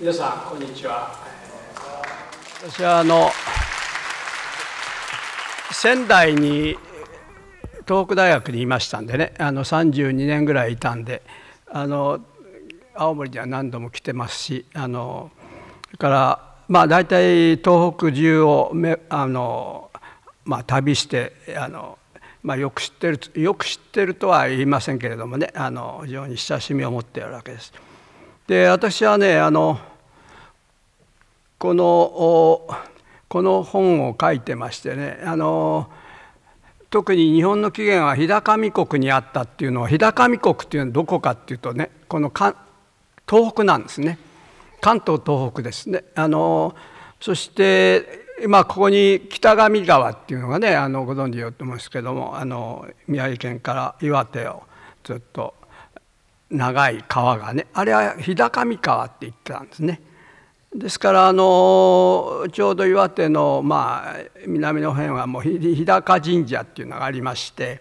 皆さんこんにちは私はあの仙台に東北大学にいましたんでねあの32年ぐらいいたんであの青森には何度も来てますしあのそれからまあ大体東北中をめあの、まあ、旅してあの、まあ、よく知ってるよく知ってるとは言いませんけれどもねあの非常に親しみを持っているわけです。で私はねあのこのこの本を書いてましてねあの特に日本の起源は日高見国にあったっていうのは日高見国っていうのはどこかっていうとねこの関東北なんですね関東東北ですね。あのそして今ここに北上川っていうのがねあのご存知よと思うんですけどもあの宮城県から岩手をずっと長い川がねあれは日高見川って言ってたんですね。ですからあのちょうど岩手のまあ南の辺はもう日高神社っていうのがありまして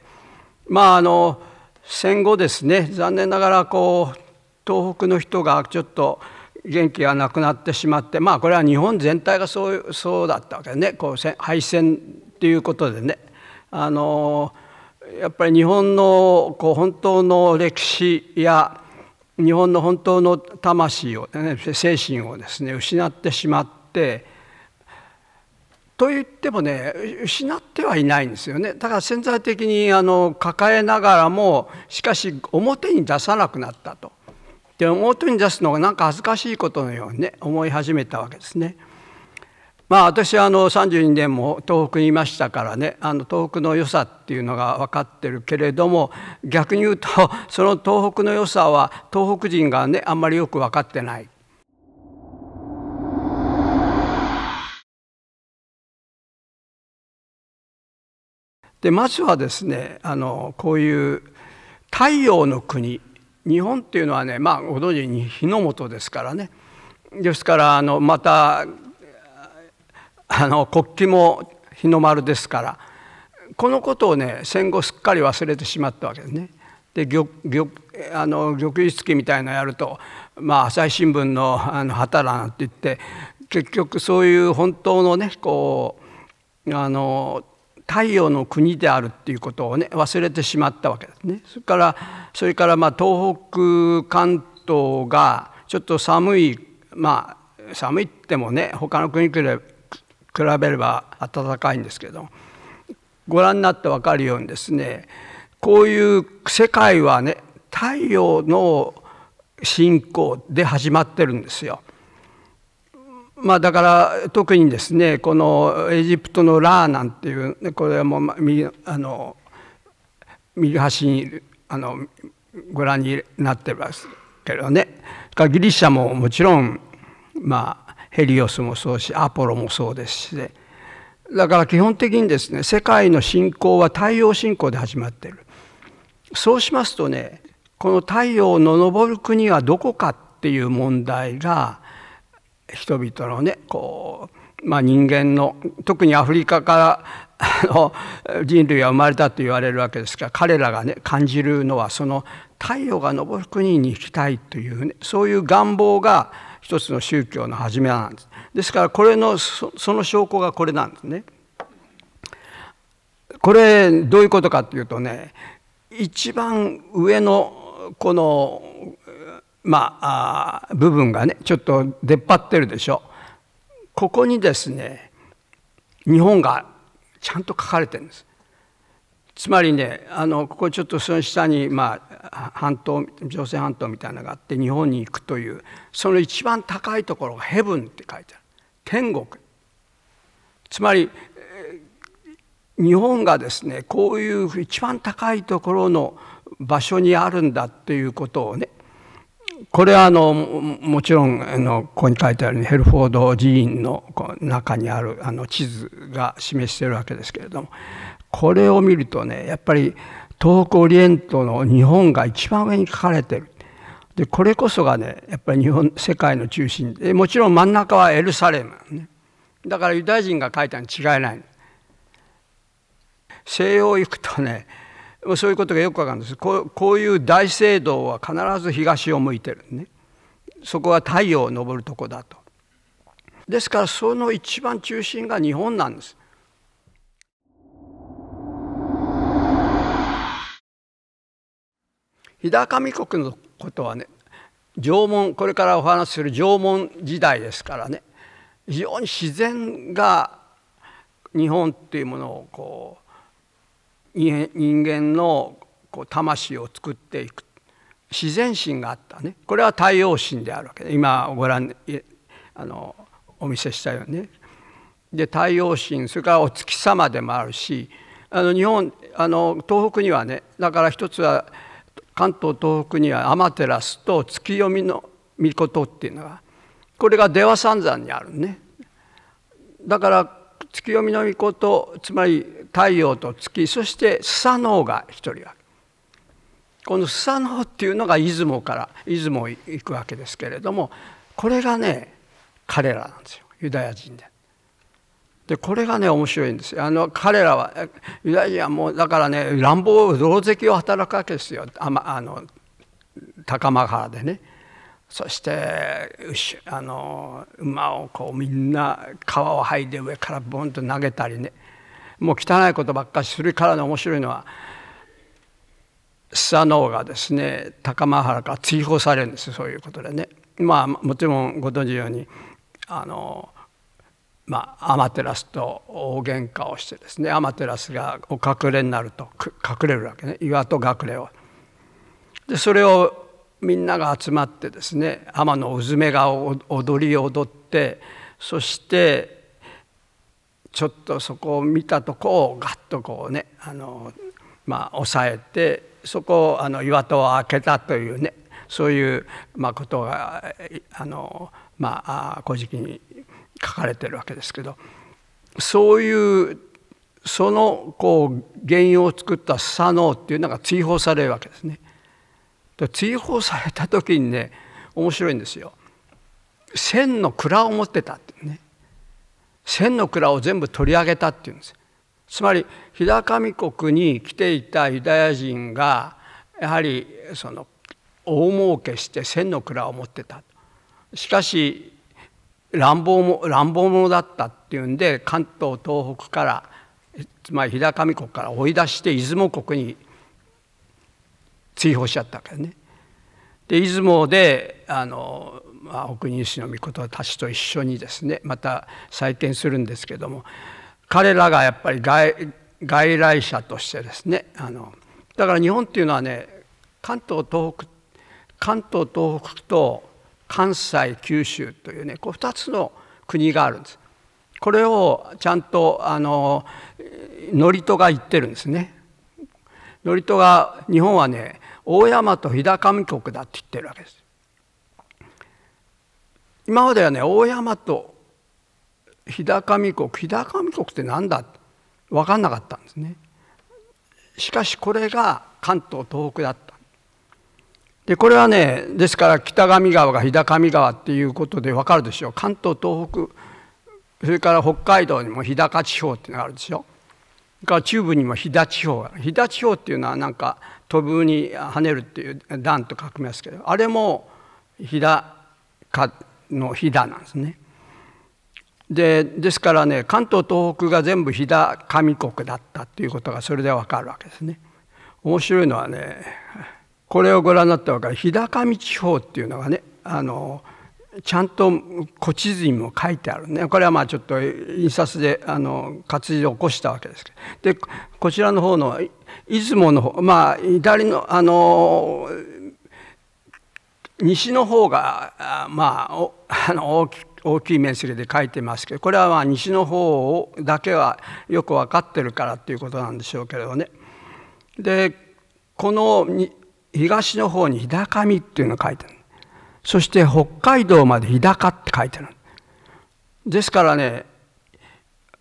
まああの戦後ですね残念ながらこう東北の人がちょっと元気がなくなってしまってまあこれは日本全体がそうそうだったわけでねこう敗戦っていうことでねあのやっぱり日本のこう本当の歴史や日本の本当の魂を、ね、精神をですね失ってしまってと言ってもね失ってはいないんですよねだから潜在的にあの抱えながらもしかし表に出さなくなったとで表に出すのがなんか恥ずかしいことのようにね思い始めたわけですね。まあ私はあの32年も東北にいましたからねあの東北の良さっていうのが分かってるけれども逆に言うと その東北の良さは東北人がねあんまりよく分かってない。でまずはですねあのこういう太陽の国日本っていうのはねまあご存知に日の本ですからねですからあのまたあの国旗も日の丸ですからこのことをね戦後すっかり忘れてしまったわけですね。で玉あの玉石記みたいのやると、まあ、朝日新聞のあの旗らなんて言って結局そういう本当のねこうあの太陽の国であるっていうことをね忘れてしまったわけですね。それからそれからまあ東北関東がちょっと寒いまあ寒いってもね他の国比べれば暖かいんですけどご覧になって分かるようにですねこういう世界はね太陽の進行で始まってるんですよ。まあ、だから特にですねこのエジプトのラーなんていうこれはもう右あの右端にあのご覧になってますけどねギリシャももちろんまあヘリオスもそうしアポロもそうですしでだから基本的にですね世界の信仰は太陽信仰で始まっているそうしますとねこの太陽の昇る国はどこかっていう問題が人々のねこう、まあ、人間の特にアフリカからの人類は生まれたと言われるわけですから彼らがね感じるのはその太陽が昇る国に行きたいというねそういう願望が一つの宗教の始めなんです。ですからこれのその証拠がこれなんですね。これどういうことかっていうとね一番上のこのまあ部分がねちょっと出っ張ってるでしょ。ここにですね日本がちゃんと書かれてるんです。つまりねあのここちょっとその下に、まあ、半島朝鮮半島みたいなのがあって日本に行くというその一番高いところが「ヘブン」って書いてある天国つまり日本がですねこういう一番高いところの場所にあるんだっていうことをねこれはあのもちろんあのここに書いてあるヘルフォード寺院の中にあるあの地図が示しているわけですけれどもこれを見るとねやっぱり東北オリエントの日本が一番上に書かれてるでこれこそがねやっぱり日本世界の中心でもちろん真ん中はエルサレム、ね、だからユダヤ人が書いたに違いない西洋行くとねそういうことがよくわかるんですこうこういう大聖堂は必ず東を向いてるねそこは太陽を昇るとこだとですからその一番中心が日本なんです日高見国のことはね縄文これからお話しする縄文時代ですからね非常に自然が日本っていうものをこう人間のこう魂を作っていく自然心があったねこれは太陽神であるわけで今ご覧あのお見せしたようにね。で太陽神それからお月様でもあるしあの日本あの東北にはねだから一つは関東東北には天照と月読みの御事っていうのがこれが出羽三山にあるねだから月読みの御事つまり太陽と月そしてスサノオが一人あるこのスサノオっていうのが出雲から出雲へ行くわけですけれどもこれがね彼らなんですよユダヤ人で。でこれがね面白いんですあの彼らはユダヤもうだからね乱暴狼藉を働くわけですよあ、ま、あの高間原でね。そしてあの馬をこうみんな皮を剥いで上からボンと投げたりねもう汚いことばっかりするからの面白いのはスサノオがですね高間原から追放されるんですそういうことでね。まあもちろんご存知のようにあのまあ、アマテラスと大喧嘩をしてですねアマテラスがお隠れになると隠れるわけね岩と隠れを。でそれをみんなが集まってですね天のうずめが踊りを踊ってそしてちょっとそこを見たとこをガッとこうねあの、まあ、抑えてそこをあの岩戸を開けたというねそういう、まあ、ことがあの、まあ、古事記に書かれてるわけですけどそういうそのこう原因を作ったスサノオっていうのが追放されるわけですね。追放された時にね面白いんですよ。千の蔵を持ってたってね千の蔵を全部取り上げたっていうんです。つまり日高見国に来ていたユダヤ人がやはりその大儲けして千の蔵を持ってた。しかし乱暴も乱暴者だったっていうんで関東東北からつまり日高国から追い出して出雲国に追放しちゃったからね。で出雲であの、まあ、奥西の御事たちと一緒にですねまた再建するんですけども彼らがやっぱり外外来者としてですねあのだから日本っていうのはね関東東北関東東北と関西九州というねこう2つの国があるんです。これをちゃんとあの祝詞が言ってるんですね。祝詞が日本はね大山と日高神国だって言ってるわけです。今まではね大山と日高神国日高神国って何だ分かんなかったんですね。しかしこれが関東東北だった。でこれはねですから北上川が日高見川っていうことで分かるでしょう関東東北それから北海道にも日高地方っていうのがあるでしょそれから中部にも飛騨地方飛騨地方っていうのはなんか飛ぶに跳ねるっていう段と書きますけどあれも飛騨かの飛騨なんですね。でですからね関東東北が全部飛騨上国だったっていうことがそれでわかるわけですね。面白いのはねこれをご覧になったわかる日高見地方っていうのがねあのちゃんと古地図にも書いてあるねこれはまあちょっと印刷であの活字で起こしたわけですけどでこちらの方の出雲の方まあ左のあの西の方がまあ あの大き大きい面積で書いてますけどこれはまあ西の方をだけはよく分かってるからっていうことなんでしょうけれどね。でこの東の方に日高みっていうのが書いてあるそして北海道まで日高って書いてあるですからね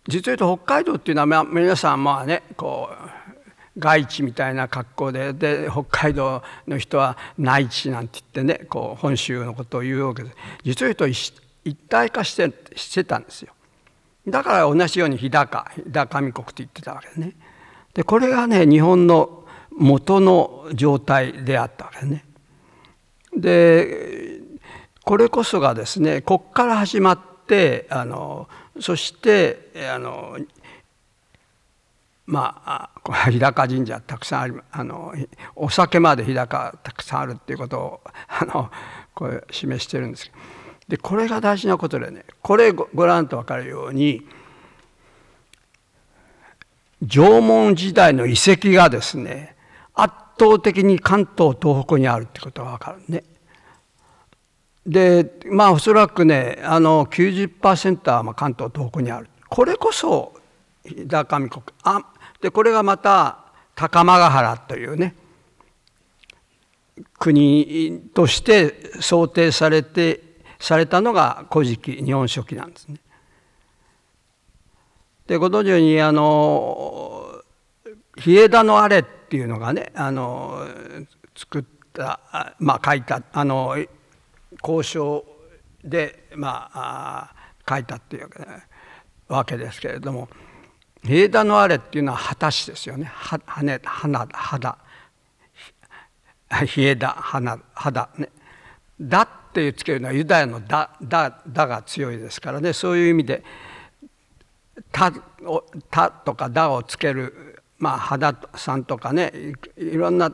実を言うと北海道っていうのは皆さんまあねこう外地みたいな格好でで北海道の人は内地なんて言ってねこう本州のことを言うわけです実を言うと一体化してしてたんですよだから同じように日高日高み国って言ってたわけねでこれがね日本の元の状態であったわけね。でこれこそがですねこっから始まってあのそしてあのまあこ日高神社たくさんありあのお酒まで日高たくさんあるっていうことをあのこれ示してるんですけどでこれが大事なことでねこれごご覧と分かるように縄文時代の遺跡がですね圧倒的に関東東北にあるってことが分かるね。でまあおそらくねあの90%はま関東東北にあるこれこそ日高見国あでこれがまた高間ヶ原というね国として想定されてされたのが「古事記」「日本書紀」なんですね。でご存じようにあの「日枝のあれ」っていうのがねあの作ったまあ書いたあの交渉でまあ書いたっていうわけですけれども平田のあれっていうのは果たしですよね羽花肌冷えだ花肌ね「だ」っていうつけるのはユダヤのだ「だ」だが強いですからねそういう意味で「た」たとか「だ」をつけるまあ、肌さんとかねいろんな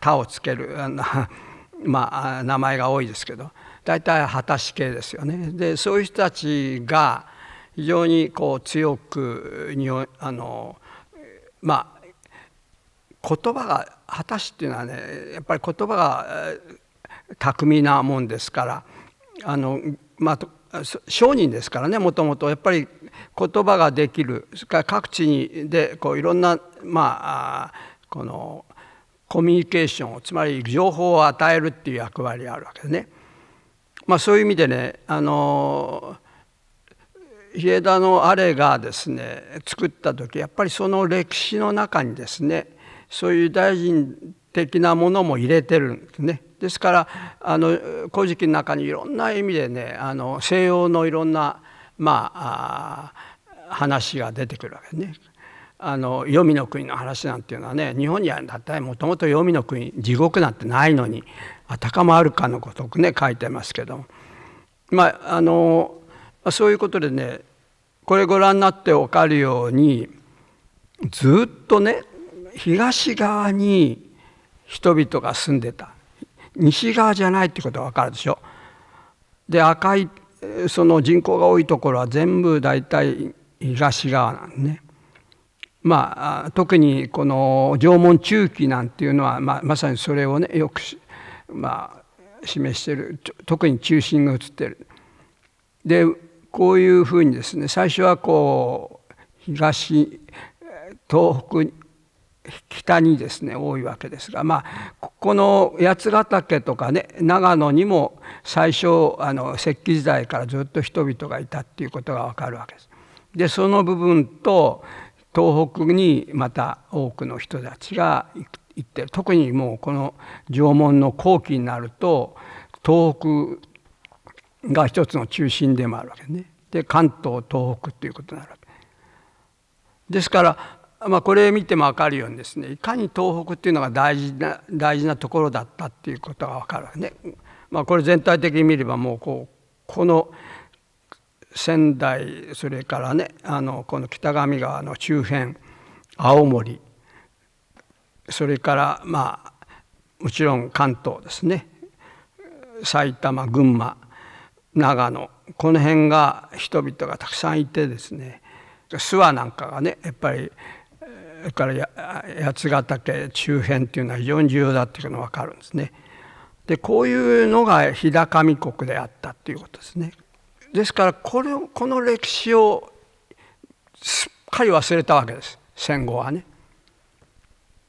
たをつけるあの、まあ、名前が多いですけど大体果し系ですよね。でそういう人たちが非常にこう強くにあのまあ言葉が果たしっていうのはねやっぱり言葉が巧みなもんですからあのまあ商人ですからねもともとやっぱり言葉ができるそれから各地にでこういろんなまあこのコミュニケーションつまり情報を与えるっていう役割があるわけですね。まあ、そういう意味でねあの日枝のあれがですね作った時やっぱりその歴史の中にですねそういう大臣的なものも入れてるんですね。ですからあの「古事記」の中にいろんな意味でねあの西洋のいろんなまあ話が出てくるわけね。あの黄泉の国の話なんていうのはね日本にはだっいもともと黄泉の国地獄なんてないのにあたかもあるかのごとくね書いてますけどまああのそういうことでねこれご覧になって分かるようにずっとね東側に人々が住んでた西側じゃないってことが分かるでしょ。で赤いその人口が多いところは全部大体東側なんね。まあ、特にこの縄文中期なんていうのは、まあ、まさにそれをねよく、まあ、示してる特に中心が映ってる。でこういうふうにですね最初はこう東東北北にですね多いわけですがまあここの八ヶ岳とかね長野にも最初あの石器時代からずっと人々がいたっていうことがわかるわけです。でその部分と東北にまた多くの人たちが行ってる特にもうこの縄文の後期になると東北が一つの中心でもあるわけね。で関東東北っていうことになるわけですからまあ、これ見ても分かるようにですねいかに東北っていうのが大事な大事なところだったっていうことが分かるね。まあ、これ全体的に見ればもうこうこの仙台それからねあのこの北上川の周辺青森それからまあもちろん関東ですね埼玉群馬長野この辺が人々がたくさんいてですね諏訪なんかがねやっぱりから八ヶ岳周辺っていうのは非常に重要だっていうのが分かるんですね。でこういうのが日高見国であったっていうことですね。ですからこれこの歴史をすっかり忘れたわけです戦後はね。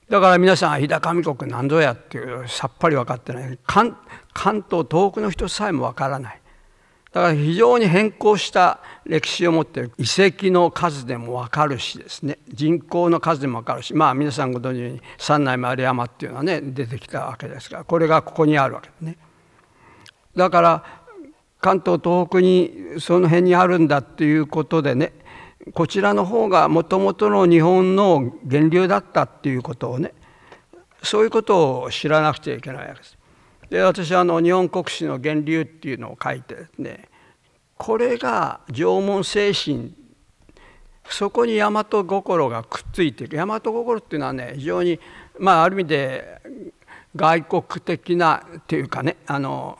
だから皆さん日高見国何ぞやっていうさっぱり分かってない関関東遠くの人さえも分からないだから非常に変更した歴史を持ってる遺跡の数でも分かるしですね人口の数でも分かるしまあ皆さんご存知のように三内丸山っていうのはね出てきたわけですがこれがここにあるわけですね。だから関東東北にその辺にあるんだっていうことでねこちらの方がもともとの日本の源流だったっていうことをねそういうことを知らなくちゃいけないわけです。で私はあの日本国史の源流っていうのを書いてですねこれが縄文精神そこに大和心がくっついて大和心っていうのはね非常にまあある意味で外国的なっていうかねあの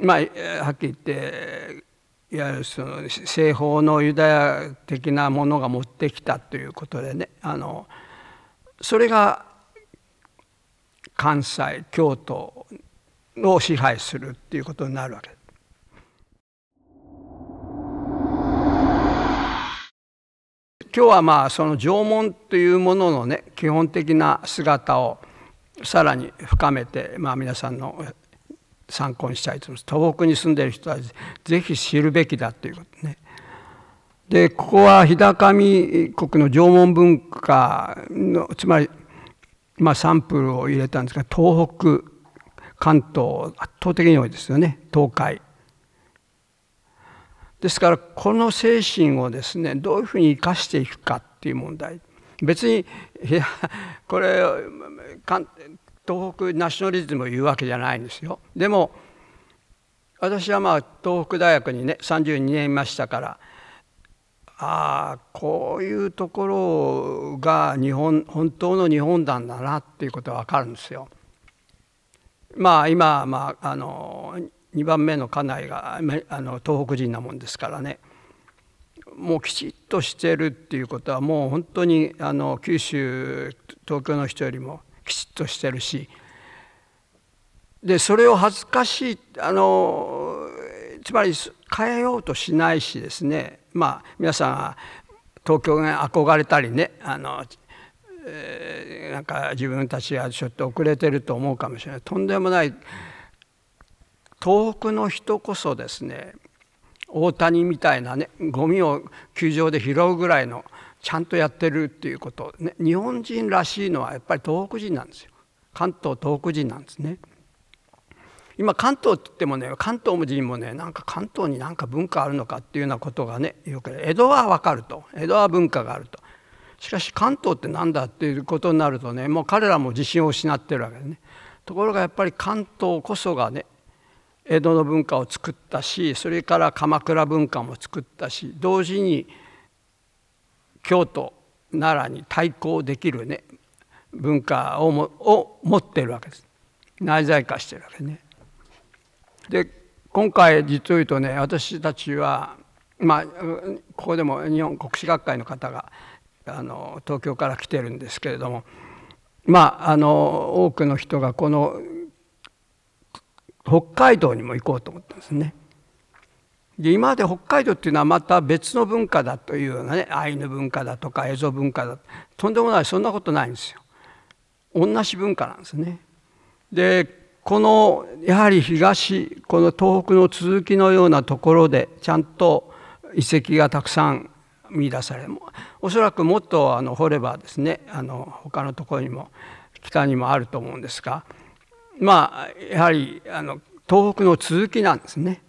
まあはっきり言っていわゆるその西方のユダヤ的なものが持ってきたということでねあのそれが関西京都を支配するっていうことになるわけです。今日はまあその縄文というもののね基本的な姿をさらに深めて、まあ、皆さんの参考にしたいと思います東北に住んでいる人は是非知るべきだということね。でここは日高見国の縄文文化のつまり、まあ、サンプルを入れたんですが東北関東圧倒的に多いですよね東海ですからこの精神をですねどういうふうに生かしていくかっていう問題別にいやこれ東北ナショナリズムを言うわけじゃないんですよでも私はまあ東北大学にね32年いましたからああこういうところが日本本当の日本なんだなっていうことは分かるんですよ。まあ今、まあ、あの2番目の家内があの東北人なもんですからねもうきちっとしてるっていうことはもう本当にあの九州東京の人よりもきちっとしてるしでそれを恥ずかしいあのつまり変えようとしないしですねまあ皆さん東京が憧れたりねあのえなんか自分たちはちょっと遅れてると思うかもしれないとんでもない東北の人こそですね大谷みたいなねゴミを球場で拾うぐらいのちゃんとやってるっていうこと、ね、日本人らしいのはやっぱり東北人なんですよ関東東北人なんですね。今関東って言ってもね関東人もねなんか関東になんか文化あるのかっていうようなことがねよく江戸は分かると江戸は文化があるとしかし関東って何だっていうことになるとねもう彼らも自信を失ってるわけでねところがやっぱり関東こそがね江戸の文化を作ったしそれから鎌倉文化も作ったし同時に京都奈良に対抗できるね文化をを持ってるわけです内在化してるわけね。で今回実を言うとね私たちはまあここでも日本国史学会の方があの東京から来てるんですけれどもまああの多くの人がこの北海道にも行こうと思ったんですね。で今まで北海道っていうのはまた別の文化だというようなねアイヌ文化だとか映像文化だとんでもないそんなことないんですよ。同じ文化なんですね。でこのやはり東この東北の続きのようなところでちゃんと遺跡がたくさん見出されおそらくもっとあの掘ればですねあの他のところにも北にもあると思うんですがまあやはりあの東北の続きなんですね。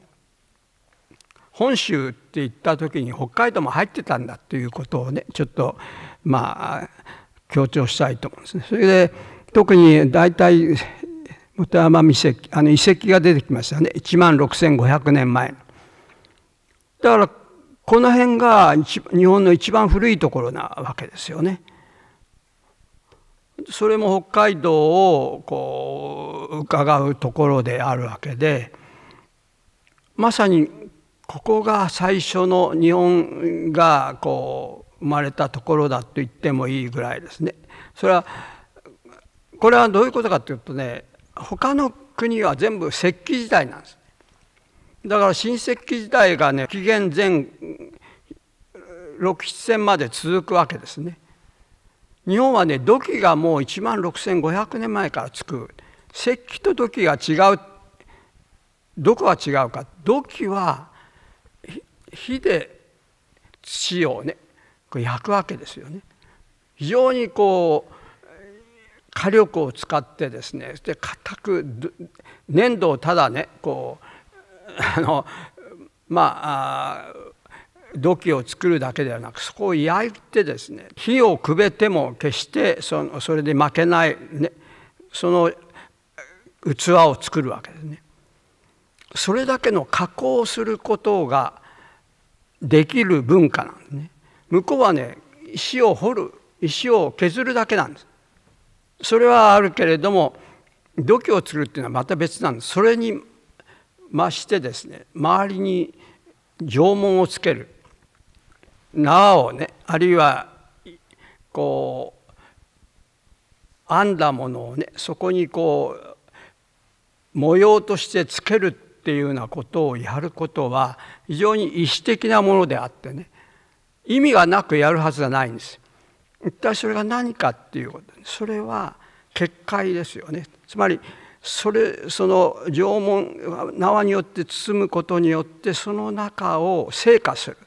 本州って言った時に北海道も入ってたんだということをねちょっとまあ強調したいと思うんですね。それで特に大体元山遺跡あの遺跡が出てきましたね1万6,500年前だからこの辺が日本の一番古いところなわけですよね。それも北海道をこう伺うところであるわけでまさにここが最初の日本がこう生まれたところだと言ってもいいぐらいですね。それはこれはどういうことかというとね他の国は全部石器時代なんです。だから新石器時代がね紀元前6 7 0まで続くわけですね。日本はね土器がもう1万6,500年前からつく石器と土器が違うどこが違うか土器は火で土をねこれ焼くわけですよね。非常にこう火力を使ってですねで固く粘土をただねこうあのまあ土器を作るだけではなくそこを焼いてですね火をくべても決してそのそれで負けない、ね、その器を作るわけですね。それだけの加工することができる文化なんですね。向こうはね石を掘る石を削るだけなんです。それはあるけれども土器を作るっていうのはまた別なんです。それにましてですね周りに縄文をつける縄をねあるいはこう編んだものをねそこにこう模様としてつけるっていうようなことをやることは非常に意思的なものであってね意味がなくやるはずがないんです。一体それが何かっていうことそれは結界ですよねつまりそれその縄文縄によって包むことによってその中を成果する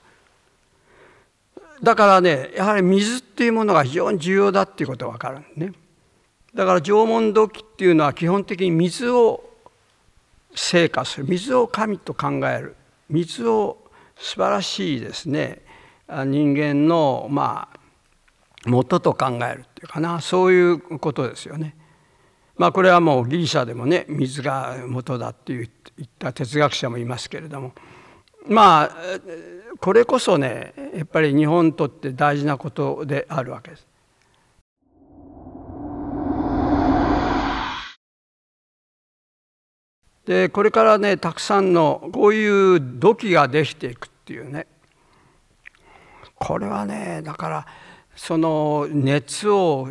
だからねやはり水っていうものが非常に重要だっていうことが分かるねだから縄文土器っていうのは基本的に水を成果する水を神と考える水を素晴らしいですね人間のまあ元と考えるっていうかなそういうことですよね。まあ、これはもうギリシャでもね水が元だって言った哲学者もいますけれどもまあこれこそねやっぱり日本にとって大事なことであるわけです。でこれからねたくさんのこういう土器ができていくっていうねこれはねだからその熱を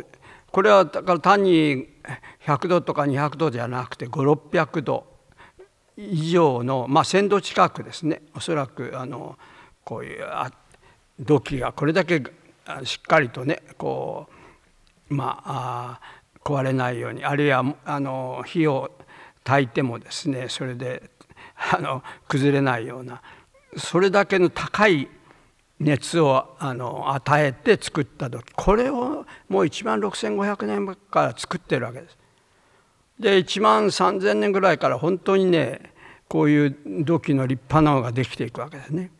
これはだから単に100度とか200度じゃなくて5600度以上の、まあ、1,000度近くですねおそらくあのこういう土器がこれだけしっかりとねこうまあ壊れないようにあるいはあの火を焚いてもですねそれであの崩れないようなそれだけの高い熱をあの与えて作った土器これをもう1万6,500年から作ってるわけです。で1万3,000年ぐらいから本当にねこういう土器の立派なのができていくわけですね。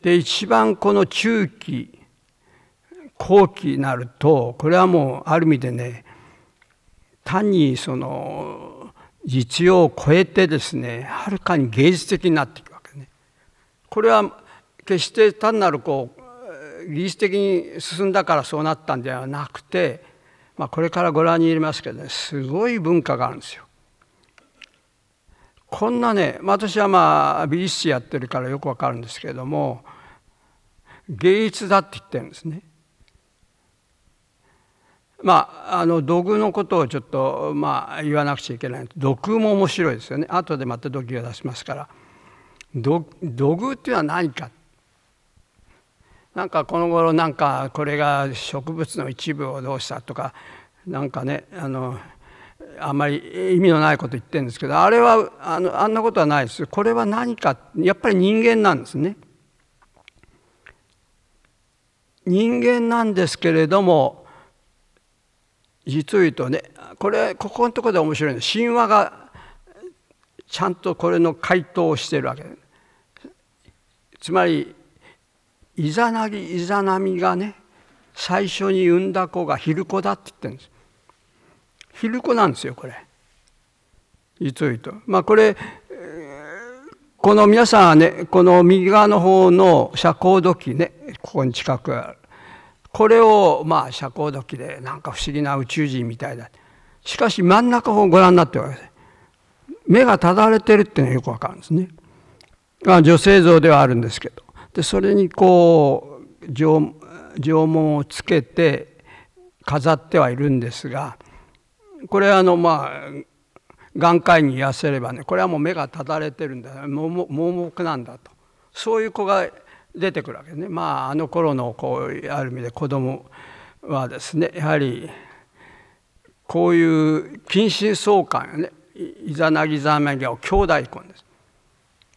で一番この中期後期になるとこれはもうある意味でね単にその実用を超えてですねはるかに芸術的になっていくわけね。これは決して単なるこう技術的に進んだからそうなったんではなくて、まあ、これからご覧に入れますけどねすごい文化があるんですよ。こんなね、私はまあ美術史やってるからよくわかるんですけれども芸術だって言ってるんですね。まあ、あの土偶のことをちょっと、まあ、言わなくちゃいけない土偶も面白いですよね後でまた土偶を出しますから土偶っていうのは何かなんかこの頃なんかこれが植物の一部をどうしたとかなんかねあのあんまり意味のないこと言ってるんですけどあれはあのあんなことはないですこれは何かやっぱり人間なんですね。人間なんですけれども実を言うとねこれここのとこで面白いの神話がちゃんとこれの回答をしてるわけつまりイザナギイザナミがね最初に産んだ子が昼子だって言ってるんです昼子なんですよこれいついとまあこれこの皆さんはねこの右側の方の社交土器ねここに近くあるこれをまあ遮光土器でなんか不思議な宇宙人みたいだしかし真ん中をご覧になってください目がただれてるっていうのがよくわかるんですね、まあ、女性像ではあるんですけどでそれにこう縄文をつけて飾ってはいるんですがこれあのまあ眼界に痩せればねこれはもう目がただれてるんだ盲目なんだとそういう子が出てくるわけねまああの頃のこうある意味で子供はですねやはりこういう近親相関やねいざなぎざまぎを兄弟婚です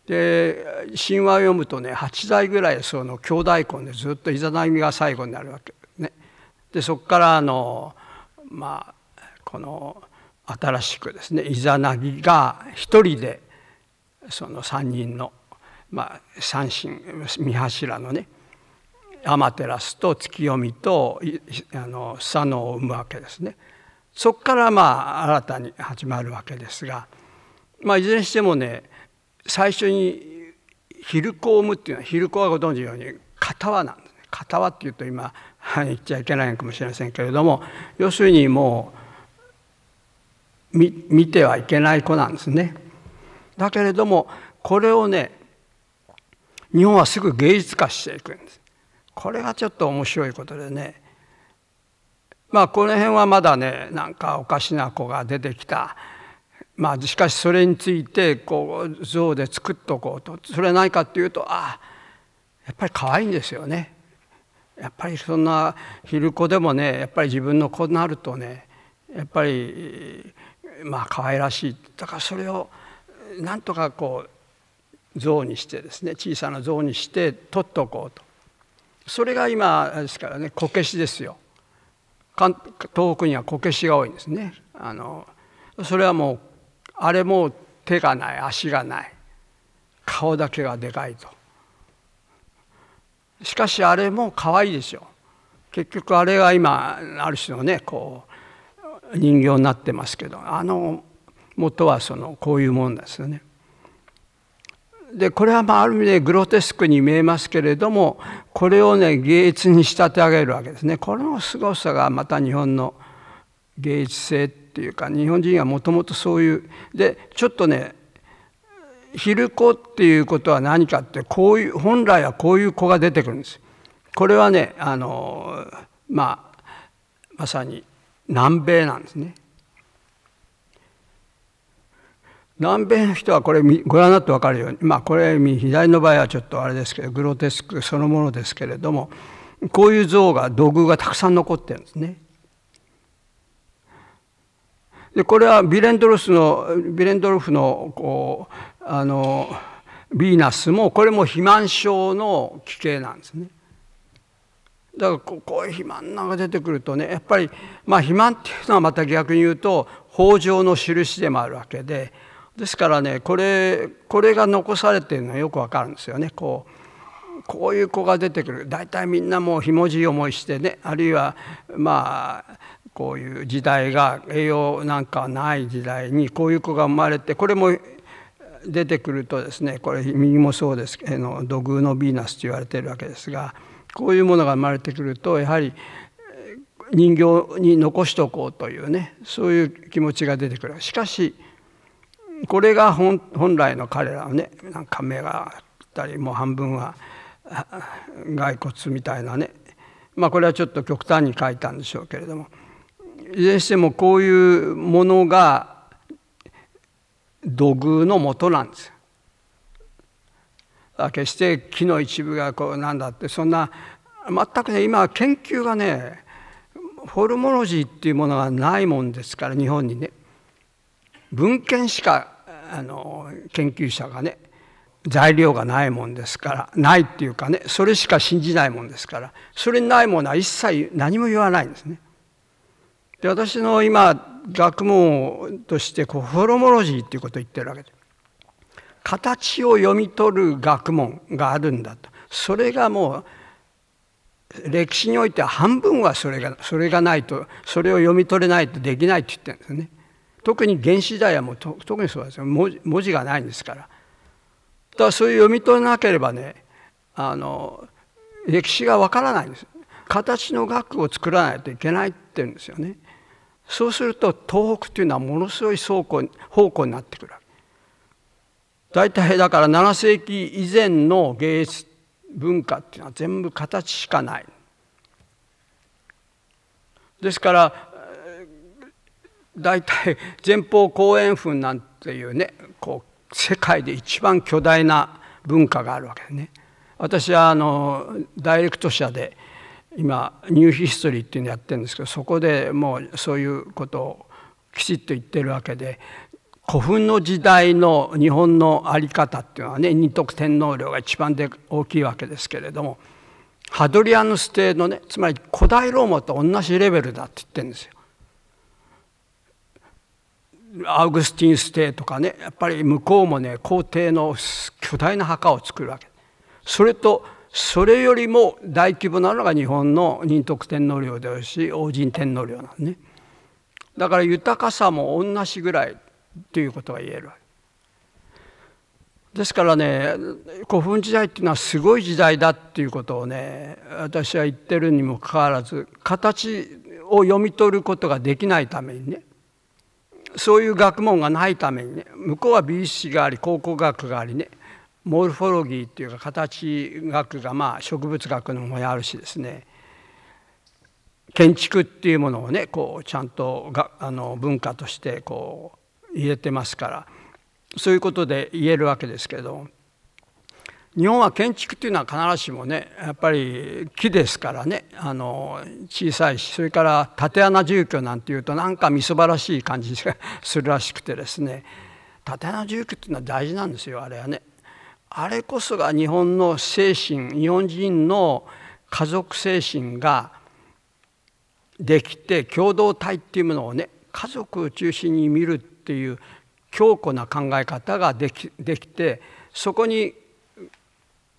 で神話を読むとね8代ぐらいその兄弟婚でずっとイザナぎが最後になるわけね。でそこからあのまあこの新しくですねイザナギが一人でその3人の、まあ、三神三柱のねアマテラスと月読みとあの佐野を生むわけですね。そこからまあ新たに始まるわけですが、まあ、いずれにしてもね最初にヒルコームっていうのはヒルコはご存知のように片なんですね片輪っていうと今、はい、言っちゃいけないのかもしれませんけれども要するにもう見てはいけない子なんですね。だけれどもこれをね日本はすぐ芸術化していくんです。これがちょっと面白いことでねまあこの辺はまだねなんかおかしな子が出てきたまあ、しかしそれについてこう像で作っとこうとそれは何かっていうとああやっぱり可愛いんですよね。やっぱりそんな昼子でもねやっぱり自分の子になるとねやっぱりまあ可愛らしいだからそれをなんとかこう像にしてですね小さな像にして取っておこうとそれが今ですからねこけしですよ東北にはこけしが多いんですねあのそれはもうあれもう手がない足がない顔だけがでかいとしかしあれも可愛いですよ結局あれが今ある種のねこう人形になってますけどあの元はそのこういうもんですよね。でこれはまあある意味でグロテスクに見えますけれどもこれをね芸術に仕立て上げるわけですね。この凄さがまた日本の芸術性っていうか日本人はもともとそういうでちょっとね昼子っていうことは何かってこういう本来はこういう子が出てくるんです。これはねあの、まあ、まさに南米なんですね。南米の人はこれご覧になって分かるようにまあこれ左の場合はちょっとあれですけどグロテスクそのものですけれどもこういう像が土偶がたくさん残ってるんですね。でこれはビレンドルフのビレンドルフのこうあのヴィーナスもこれも肥満症の奇形なんですね。だからこういう肥満なんか出てくるとねやっぱり、まあ、肥満っていうのはまた逆に言うと豊穣の印でもあるわけでですからねこれこれが残されてるのはよくわかるんですよね。こうこういう子が出てくる大体みんなもうひもじい思いしてねあるいはまあこういう時代が栄養なんかない時代にこういう子が生まれてこれも出てくるとですねこれ右もそうですけど土偶のヴィーナスと言われてるわけですがこういうものが生まれてくるとやはり人形に残しておこうというねそういう気持ちが出てくるしかしこれが本来の彼らのねなんか目があったりもう半分は骸骨みたいなねまあこれはちょっと極端に書いたんでしょうけれども。いずれにしてもこういうものが土偶の元なんです。決して木の一部がこうなんだってそんな全くね今研究がねフォルモロジーっていうものがないもんですから日本にね文献しかあの研究者がね材料がないもんですからないっていうかねそれしか信じないもんですからそれにないものは一切何も言わないんですね。で私の今学問としてコフォロモロジーっていうことを言ってるわけで形を読み取る学問があるんだとそれがもう歴史においては半分はそれがそれがないとそれを読み取れないとできないって言ってるんですね。特に原始時代はもう特にそうですよ文字がないんですから。だからそういう読み取らなければねあの歴史がわからないんです。形の学を作らないといけないって言うんですよね。そうすると東北というのはものすごい倉庫方向になってくるわけ大体だから7世紀以前の芸術文化っていうのは全部形しかないですから大体前方後円墳なんていうねこう世界で一番巨大な文化があるわけでね私はあのダイレクト社で今ニューヒストリーっていうのやってるんですけどそこでもうそういうことをきちっと言ってるわけで古墳の時代の日本の在り方っていうのはね仁徳天皇陵が一番で大きいわけですけれどもハドリアヌス帝のねつまり古代ローマと同じレベルだって言ってるんですよ。アウグスティンス帝とかねやっぱり向こうもね皇帝の巨大な墓を作るわけそれとそれよりも大規模なのが日本の仁徳天皇陵であるし王神天皇陵なんねだから豊かさも同じぐらいということが言えるですからね古墳時代っていうのはすごい時代だっていうことをね私は言ってるにもかかわらず形を読み取ることができないためにねそういう学問がないためにね向こうは美意識があり考古学がありねモルフォロギーっていうか形学がまあ植物学のもやるしですね建築っていうものをねこうちゃんとがあの文化としてこう入れてますからそういうことで言えるわけですけど日本は建築っていうのは必ずしもねやっぱり木ですからねあの小さいしそれから縦穴住居なんていうとなんかみそばらしい感じがするらしくてですね縦穴住居っていうのは大事なんですよあれはね。あれこそが日本の精神日本人の家族精神ができて共同体っていうものをね家族を中心に見るっていう強固な考え方ができできてそこに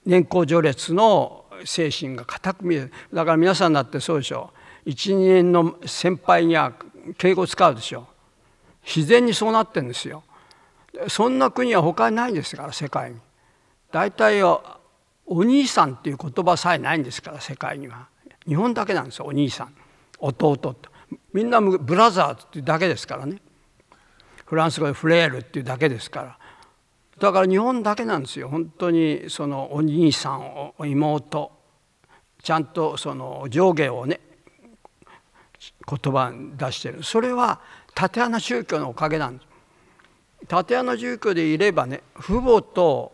年功序列の精神が固く見えるだから皆さんだってそうでしょ12年の先輩には敬語使うでしょ自然にそうなってんですよそんな国は他にないですから世界に。大体お兄さんっていう言葉さえないんですから世界には日本だけなんですよお兄さん弟てみんなブラザーズっていうだけですからねフランス語でフレールっていうだけですからだから日本だけなんですよ本当にそのお兄さんお妹ちゃんとその上下をね言葉に出してるそれは竪穴宗教のおかげなんです竪穴宗教でいればね父母と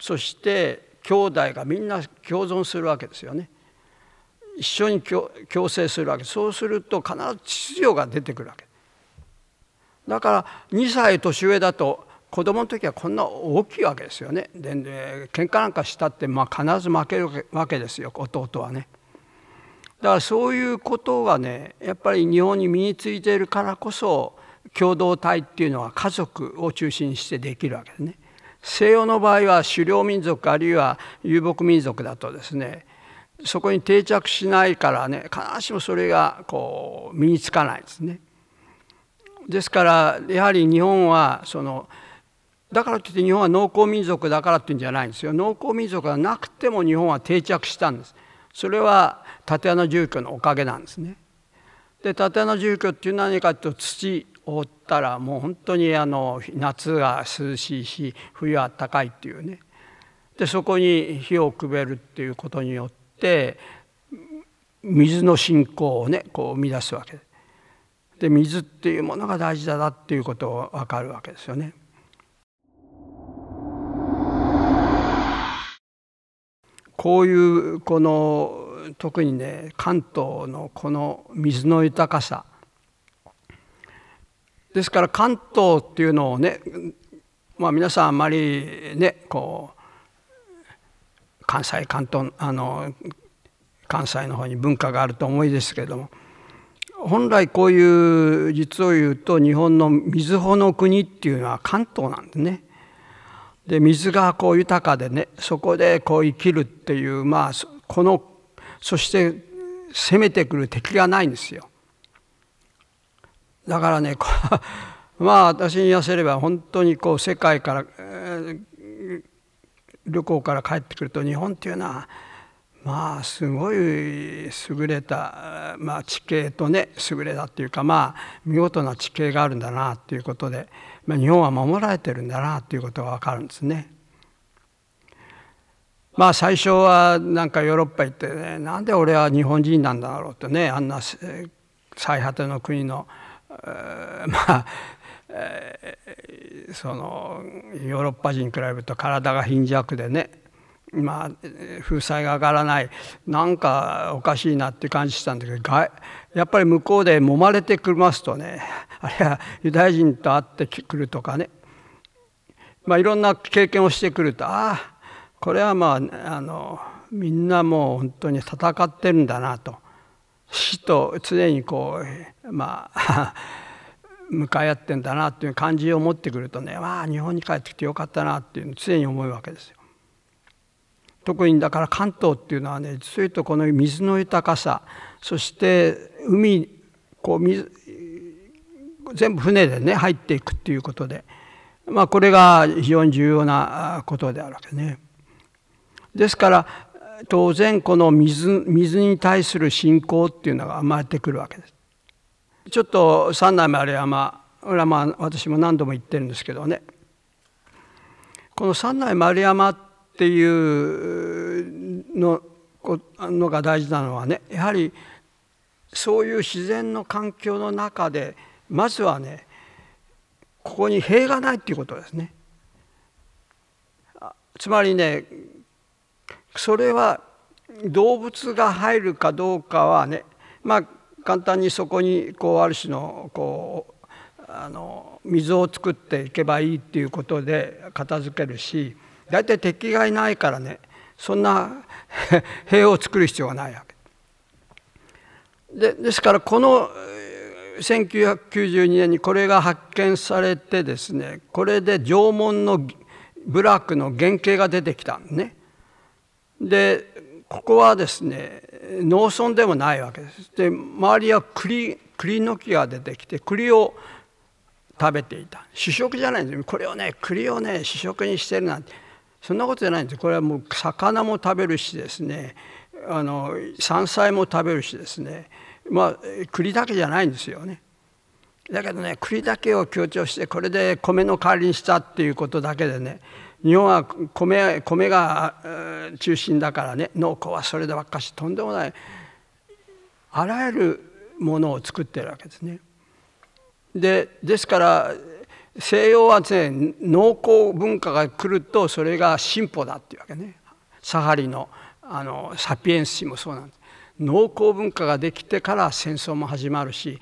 そして兄弟がみんな共存するわけですよね一緒に共生するわけそうすると必ず秩序が出てくるわけだから2歳年上だと子供の時はこんな大きいわけですよねで喧嘩なんかしたってまあ必ず負けるわけですよ弟はねだからそういうことがねやっぱり日本に身についているからこそ共同体っていうのは家族を中心にしてできるわけですね。西洋の場合は狩猟民族あるいは遊牧民族だとですねそこに定着しないからね必ずしもそれがこう身につかないですね。ですからやはり日本はそのだからといって日本は農耕民族だからっていうんじゃないんですよ農耕民族がなくても日本は定着したんですそれは竪穴住居のおかげなんですねで竪穴住居っていうのは何かというと土覆ったらもう本当にあの夏が涼しいし冬は暖かいっていうねでそこに火をくべるっていうことによって水の信仰をねこう生み出すわけで水っていうものが大事だなっていうことを分かるわけですよね。こういうこの特にね関東のこの水の豊かさですから関東っていうのをね、まあ、皆さんあまりねこう関西関東あの関西の方に文化があると思いですけれども本来こういう実を言うと日本の水穂の国っていうのは関東なんでねで水がこう豊かでねそこでこう生きるっていうまあこのそして攻めてくる敵がないんですよ。だからね まあ私に痩せれば本当にこう世界から、えー、旅行から帰ってくると日本っていうのはまあすごい優れた、まあ、地形とね優れたっていうかまあ見事な地形があるんだなっていうことで、まあ、日本は守られてるんだなっていうことが分かるんですね。まあ最初はなんかヨーロッパ行ってねなんで俺は日本人なんだろうとねあんな最果ての国の まあ、えそのヨーロッパ人に比べると体が貧弱でねまあ風災が上がらないなんかおかしいなって感じしたんだけどやっぱり向こうで揉まれてくますとね あるいはユダヤ人と会ってくるとかね、まあ、いろんな経験をしてくるとああこれはまああのみんなもう本当に戦ってるんだなと死と常にこうまあ 向かい合ってんだなっていう感じを持ってくるとねわあ日本に帰ってきてよかったなっていう常に思うわけですよ。特にだから関東っていうのはねそういうとこの水の豊かさそして海こう水全部船でね入っていくっていうことで、まあ、これが非常に重要なことであるわけね。ですから当然この水水に対する信仰っていうのが生まれてくるわけです。ちょっと三代目あれはまこれはまあ私も何度も言ってるんですけどねこの三内丸山っていうののが大事なのはねやはりそういう自然の環境の中でまずはねここに塀がないっていうことですね。つまりねそれは動物が入るかどうかはねまあ簡単にそこにこうある種のこうあの水を作っていけばいいっていうことで片付けるし大体敵がいないからねそんな 塀を作る必要がないわけでですからこの1992年にこれが発見されてですねこれで縄文の部落の原型が出てきたんね。でここはですね農村でもないわけです。で周りは栗栗の木が出てきて栗を食べていた主食じゃないんですこれをね栗をね主食にしてるなんてそんなことじゃないんですこれはもう魚も食べるしですねあの山菜も食べるしですねまあ栗だけじゃないんですよね。だけどね栗だけを強調してこれで米の代わりにしたっていうことだけでね日本は米米が中心だからね農耕はそれでばっかしとんでもないあらゆるものを作ってるわけですね。でですから西洋はですね農耕文化が来るとそれが進歩だっていうわけねサハリのあのサピエンス誌もそうなんです農耕文化ができてから戦争も始まるし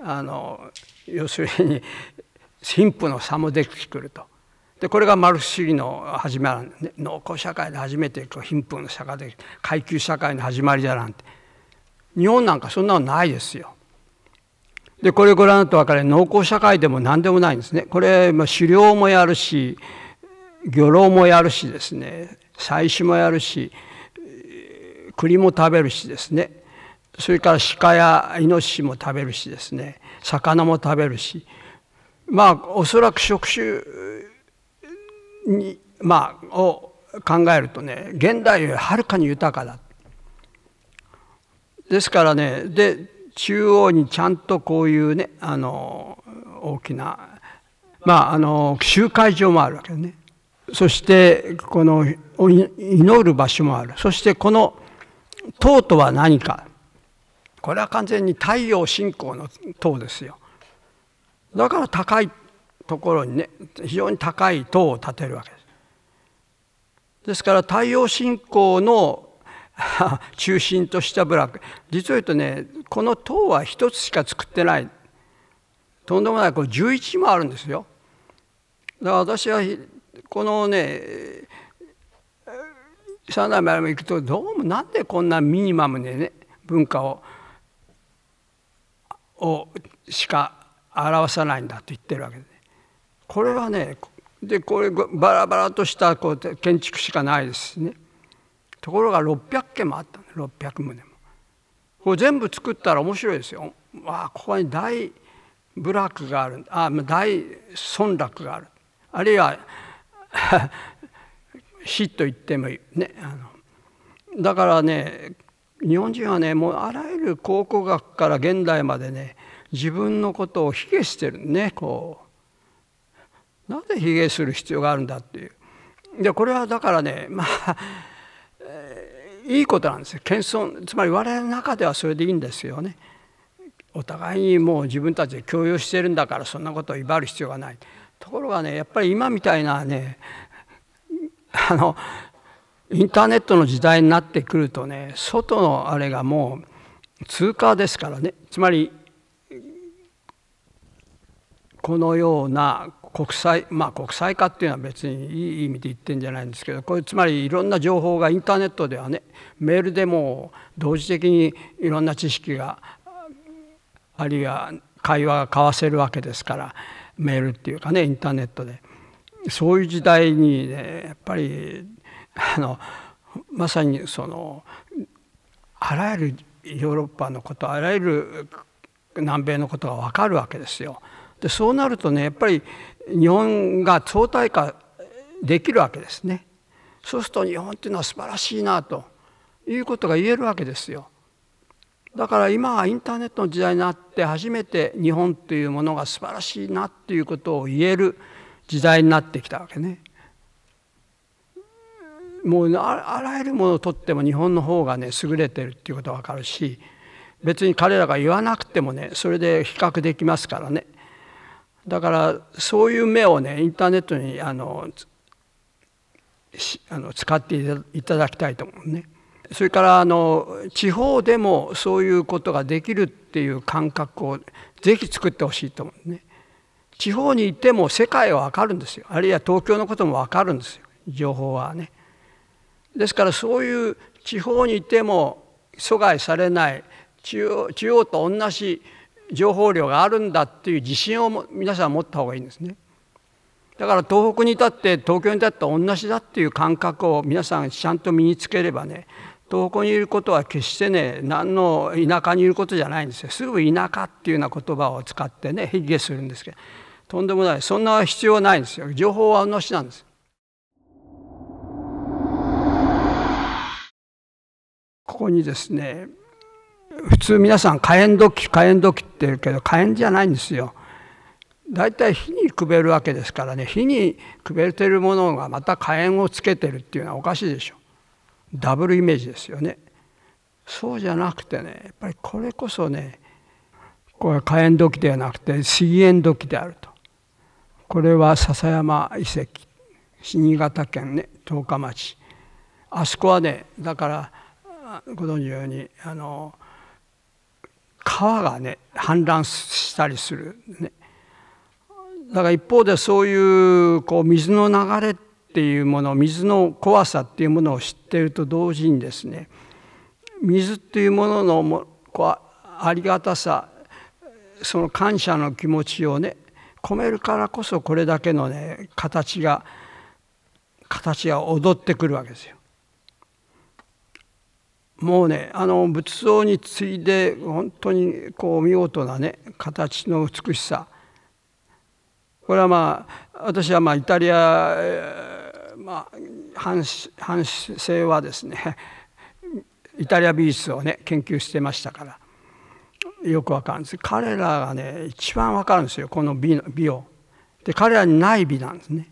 あの要するに貧富の差もできてくるとでこれがマルクス主義の始まりなん農耕社会で初めてこう貧富の社会で階級社会の始まりだなんて日本なんかそんなのないですよ。でこれご覧と分かる農耕社会でも何でもないんですね。これ、まあ、狩猟もやるし漁労もやるしですね採取もやるし栗も食べるしですねそれから鹿やイノシシも食べるしですね魚も食べるしまあおそらく食種に、まあ、を考えるとね現代よりはるかに豊かだですからねで中央にちゃんとこういうねあの大きなまああの集会場もあるわけねそしてこの祈る場所もあるそしてこの塔とは何かこれは完全に太陽信仰の塔ですよだから高いところにね非常に高い塔を建てるわけです。ですから太陽信仰の 中心とした部落実を言うとねこの塔は1つしか作ってないとんでもないこれ11もあるんですよ。だから私はこのね三代目も行くとどうもなんでこんなミニマムでね文化ををしか表さないんだと言ってるわけです。これはねでこれバラバラとしたこう建築しかないですねところが600件もあったの600棟もこれ全部作ったら面白いですよわあここに大部落があるあ大村落があるあるいは死と言ってもいいねあのだからね日本人はねもうあらゆる考古学から現代までね自分のことを卑下してるねこうなぜ卑下する必要があるんだっていうでこれはだからねまあ、えー、いいことなんですよ謙遜つまり我々の中ではそれでいいんですよね。お互いにもう自分たちで共有してるんだからそんなことを威張る必要がないところがねやっぱり今みたいなねあのインターネットの時代になってくるとね外のあれがもう通過ですからねつまりこのような国際まあ国際化っていうのは別にいい意味で言ってんじゃないんですけどこれつまりいろんな情報がインターネットではねメールでも同時的にいろんな知識があるいは会話が交わせるわけですからメールっていうかねインターネットでそういう時代にねやっぱりあのまさにそのあらゆるヨーロッパのことあらゆる南米のことが分かるわけですよ。でそうなるとねやっぱり日本が超大化できるわけですね。そうすると日本っていうのは素晴らしいなということが言えるわけですよ。だから今はインターネットの時代になって初めて日本というものが素晴らしいなっていうことを言える時代になってきたわけね。もうあらゆるものをとっても日本の方がね優れてるっていうことが分かるし別に彼らが言わなくてもねそれで比較できますからね。だからそういう目をねインターネットにあのあの使っていただきたいと思うね。それからあの地方でもそういうことができるっていう感覚をぜひ作ってほしいと思うね。地方にいても世界は分かるんですよあるいは東京のことも分かるんですよ情報はね。ですからそういう地方にいても阻害されない中央と同じ情報量があるんだっていう自信を皆さん持った方がいいんですね。だから東北に至って東京に至って同じだっていう感覚を皆さんちゃんと身につければね東北にいることは決してね何の田舎にいることじゃないんですよすぐ田舎っていうような言葉を使ってね卑下するんですけどとんでもないそんな必要ないんですよ情報は同じなんです。ここにですね普通皆さん火炎土器火炎土器って言うけど火炎じゃないんですよ。大体火にくべるわけですからね火にくべてるものがまた火炎をつけてるっていうのはおかしいでしょダブルイメージですよねそうじゃなくてねやっぱりこれこそねこれ火炎土器ではなくて水炎土器であるとこれは笹山遺跡新潟県ね十日町あそこはねだからご存知のようにあの川がね氾濫したりする、ね、だから一方でそういうこう水の流れっていうもの水の怖さっていうものを知っていると同時にですね水っていうもののこうありがたさその感謝の気持ちをね込めるからこそこれだけのね形が形が踊ってくるわけですよ。もうねあの仏像に次いで本当にこう見事なね形の美しさこれはまあ私はまあイタリア、まあ、反省はですね イタリア美術をね研究してましたからよくわかるんです彼らがね一番わかるんですよこの美の美を。で彼らにない美なんですね。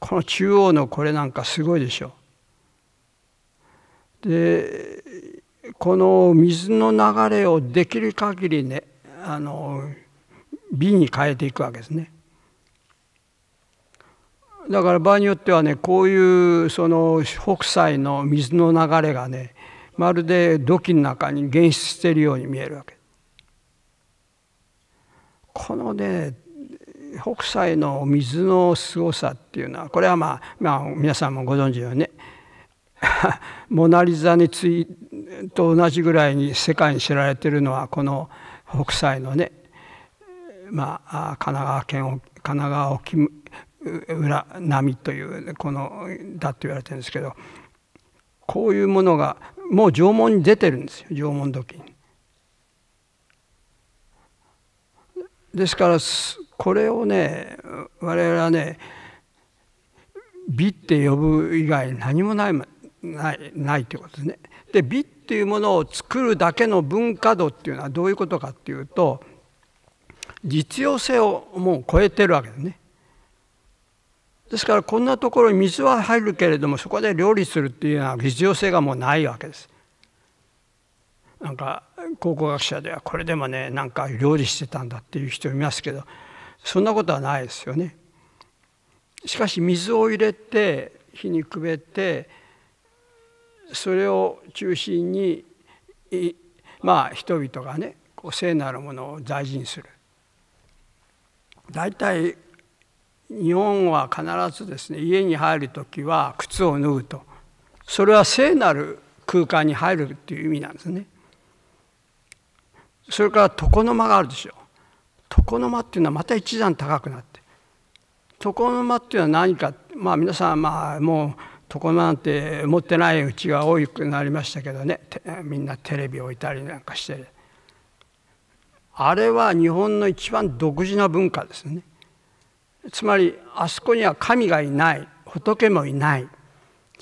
この中央のこれなんかすごいでしょう。でこの水の流れをできる限りねあのに変えていくわけですね。だから場合によってはねこういうその北斎の水の流れがねまるで土器の中に現出しているように見えるわけこのね北斎の水のすごさっていうのはこれはまあ、まあ、皆さんもご存知のようにねモナ・リザについと同じぐらいに世界に知られてるのはこの北斎のね、まあ、神奈川県神奈川沖浦波というこのだと言われてるんですけどこういうものがもう縄文に出てるんですよ縄文時に。ですからこれをね我々はね美って呼ぶ以外何もないないないということですね。で美っていうものを作るだけの文化度っていうのはどういうことかっていうと実用性をもう超えてるわけですね。ですからこんなところに水は入るけれどもそこで料理するっていうのは実用性がもうないわけです。なんか考古学者ではこれでもねなんか料理してたんだっていう人いますけどそんなことはないですよね。しかし水を入れて火にくべてそれを中心にまあ人々がねこう聖なるものを大事にする大体日本は必ずですね家に入る時は靴を脱ぐとそれは聖なる空間に入るっていう意味なんですねそれから床の間があるでしょ床の間っていうのはまた一段高くなって床の間っていうのは何かまあ皆さんまあもう床なんて持ってないうちが多くなりましたけどねみんなテレビ置いたりなんかしてあれは日本の一番独自な文化ですねつまりあそこには神がいない仏もいない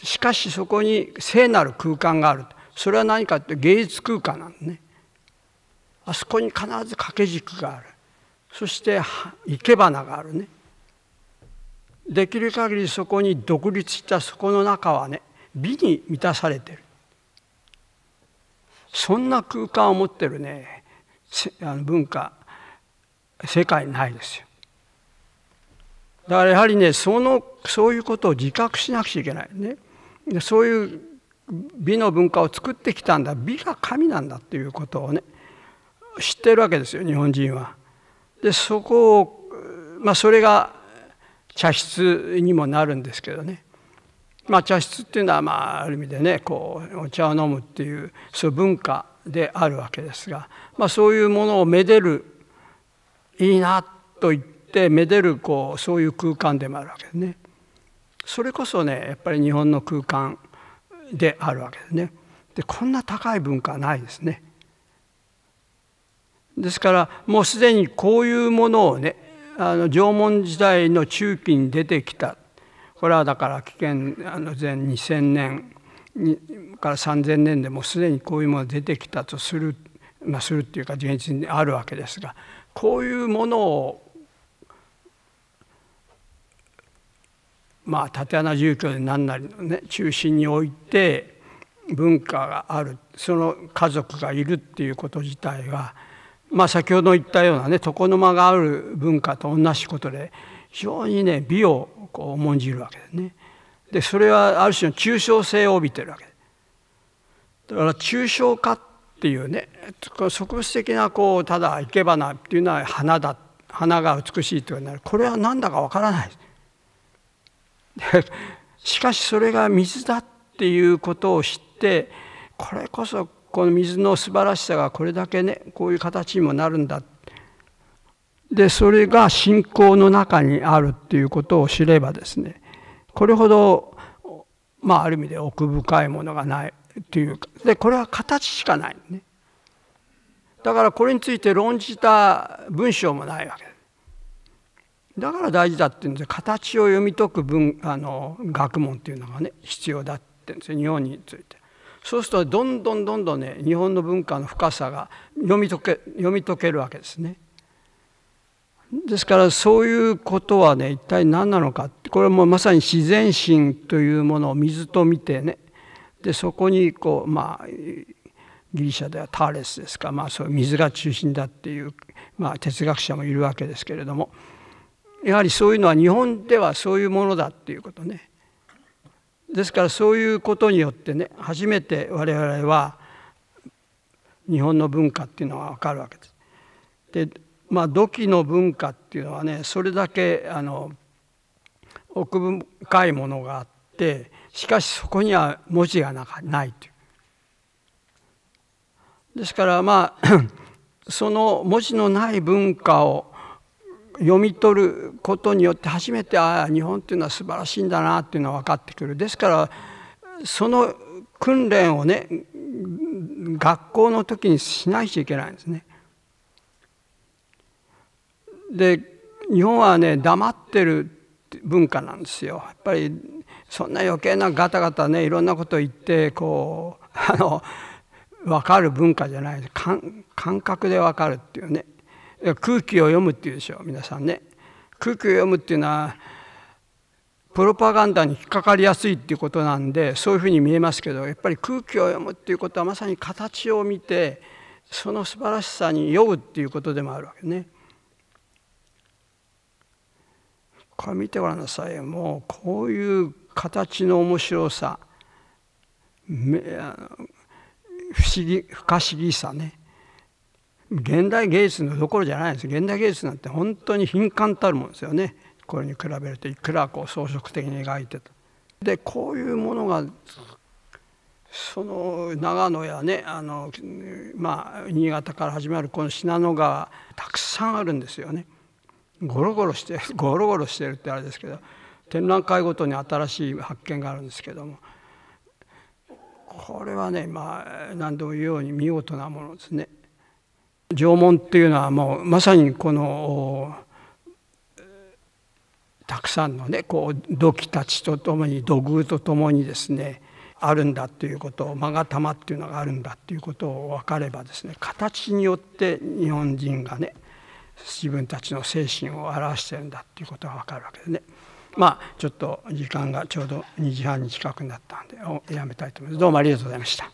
しかしそこに聖なる空間があるそれは何かって芸術空間なのねあそこに必ず掛け軸があるそして生け花があるねできる限りそこに独立したそこの中はね美に満たされてるそんな空間を持ってるねあの文化世界ないですよだからやはりねそのそういうことを自覚しなくちゃいけないねそういう美の文化を作ってきたんだ美が神なんだということをね知ってるわけですよ日本人は。でそこをまあそれが茶室にもなるんですけどね、まあ、茶室っていうのはまあある意味でねこうお茶を飲むっていうそういう文化であるわけですが、まあ、そういうものをめでるいいなと言ってめでるこうそういう空間でもあるわけですね。それこそねやっぱり日本の空間であるわけですね。でこんな高い文化はないですね。ですからもうすでにこういうものをねあの縄文時代の中期に出てきたこれはだから危険あの前2000年から3000年でもすでにこういうものが出てきたとする,、まあ、するっていうか現実にあるわけですがこういうものをまあ縦穴住居で何なりのね中心に置いて文化があるその家族がいるっていうこと自体はまあ、先ほど言ったようなね床の間がある文化と同じことで非常にね美をこう重んじるわけですね。でそれはある種の抽象性を帯びてるわけだから抽象化っていうね植物的なこうただ生け花っていうのは花だ花が美しいというなるこれは何だかわからない。しかしそれが水だっていうことを知ってこれこそこの水の素晴らしさがこれだけねこういう形にもなるんだでそれが信仰の中にあるっていうことを知ればですねこれほどまあある意味で奥深いものがないというかでこれは形しかないねだからこれについて論じた文章もないわけだから大事だっていうんです形を読み解く文あの学問っていうのがね必要だって言うんですよ日本について。そうするとどんどんどんどんね日本の文化の深さが読み解け読み解けるわけですね。ですからそういうことはね一体何なのかこれもまさに自然神というものを水と見てねでそこにこうまあギリシャではターレスですか、まあ、そう水が中心だっていう、まあ、哲学者もいるわけですけれどもやはりそういうのは日本ではそういうものだっていうことね。ですからそういうことによってね初めて我々は日本の文化っていうのは分かるわけです。でまあ土器の文化っていうのはねそれだけあの奥深いものがあってしかしそこには文字がないという。ですからまあ その文字のない文化を読み取ることによって初めてああ日本っていうのは素晴らしいんだなっていうのは分かってくるですからその訓練をね学校の時にしないといけないんですね。で日本はね黙ってる文化なんですよ。やっぱりそんな余計なガタガタねいろんなこと言ってこうあの分かる文化じゃない感覚で分かるっていうね。空気を読むっていうでしょ皆さんね空気を読むっていうのはプロパガンダに引っかかりやすいっていうことなんでそういうふうに見えますけどやっぱり空気を読むっていうことはまさに形を見てその素晴らしさに酔うっていうことでもあるわけね。これ見てごらんなさいもうこういう形の面白さ不思議不可思議さね。現代芸術のどころじゃないです現代芸術なんて本当に貧困たるもんですよねこれに比べるといくらこう装飾的に描いてた。でこういうものがその長野やねあの、まあ、新潟から始まるこの信濃川たくさんあるんですよね。ゴロゴロしてゴロゴロしてるってあれですけど展覧会ごとに新しい発見があるんですけどもこれはねまあ何度も言うように見事なものですね。縄文っていうのはもうまさにこのたくさんのねこう土器たちとともに土偶とともにですねあるんだということ間が玉っていうのがあるんだということを分かればですね形によって日本人がね自分たちの精神を表してるんだということが分かるわけでねまあちょっと時間がちょうど2時半に近くなったんでやめたいと思いますどうもありがとうございました。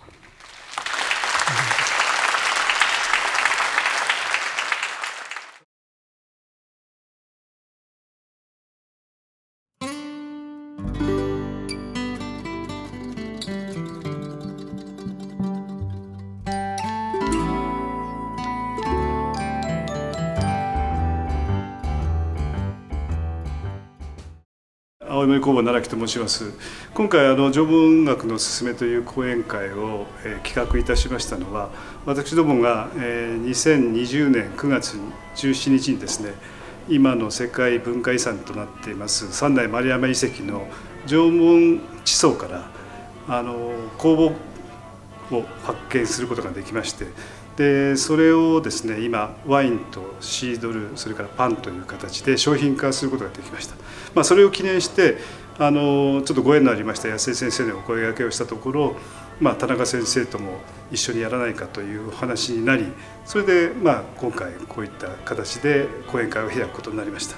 工房奈良木と申します今回あの「縄文音楽のすすめ」という講演会を、えー、企画いたしましたのは私どもが、えー、2020年9月17日にですね今の世界文化遺産となっています三内丸山遺跡の縄文地層からあの工房を発見することができましてでそれをですね今ワインとシードルそれからパンという形で商品化することができました、まあ、それを記念してあのちょっとご縁のありました安井先生にお声がけをしたところ、まあ、田中先生とも一緒にやらないかという話になりそれで、まあ、今回こういった形で講演会を開くことになりました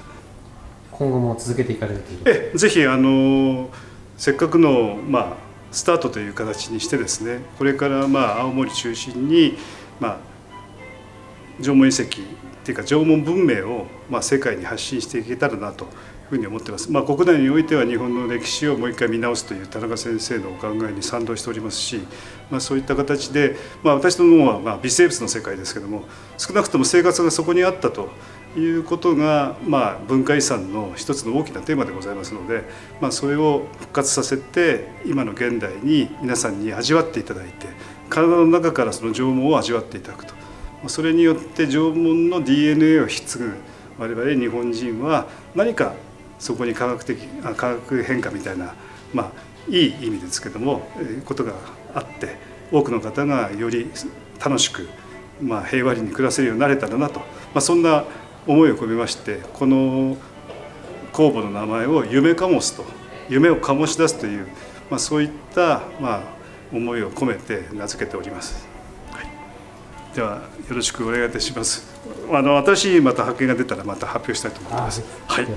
今後も続けていかれるというえぜひあのせっかくの、まあ、スタートという形にしてですねこれから、まあ、青森中心にまあ、縄文遺跡っていうか縄文文明を、まあ、世界に発信していけたらなというふうに思ってます、まあ、国内においては日本の歴史をもう一回見直すという田中先生のお考えに賛同しておりますし、まあ、そういった形で、まあ、私どもはまあ微生物の世界ですけども少なくとも生活がそこにあったということが、まあ、文化遺産の一つの大きなテーマでございますので、まあ、それを復活させて今の現代に皆さんに味わっていただいて。体の中からその縄文を味わっていただくとそれによって縄文の DNA を引き継ぐ我々日本人は何かそこに科学的科学変化みたいなまあいい意味ですけどもことがあって多くの方がより楽しく、まあ、平和に暮らせるようになれたらなと、まあ、そんな思いを込めましてこの公募の名前を「夢かもす」と「夢を醸し出す」という、まあ、そういった、まあ、思いを込めて名付けております、はい、ではよろしくお願いいたしますあの私また発見が出たらまた発表したいと思いますはい